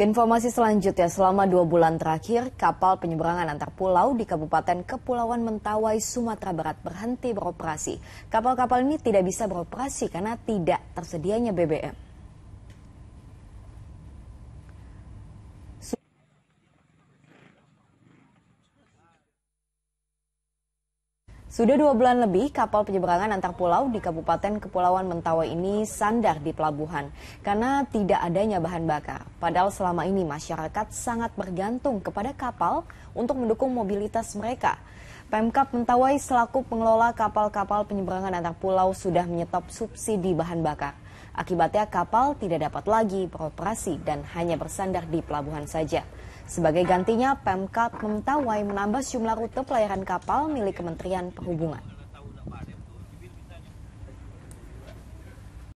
informasi selanjutnya, selama dua bulan terakhir, kapal penyeberangan antar pulau di Kabupaten Kepulauan Mentawai, Sumatera Barat berhenti beroperasi. Kapal-kapal ini tidak bisa beroperasi karena tidak tersedianya BBM. Sudah dua bulan lebih, kapal penyeberangan antar pulau di Kabupaten Kepulauan Mentawai ini sandar di pelabuhan karena tidak adanya bahan bakar. Padahal selama ini masyarakat sangat bergantung kepada kapal untuk mendukung mobilitas mereka. Pemkap Mentawai selaku pengelola kapal-kapal penyeberangan antar pulau sudah menyetop subsidi bahan bakar. Akibatnya kapal tidak dapat lagi beroperasi dan hanya bersandar di pelabuhan saja. Sebagai gantinya, Pemkap Mentawai menambah jumlah rute pelayaran kapal milik Kementerian Perhubungan.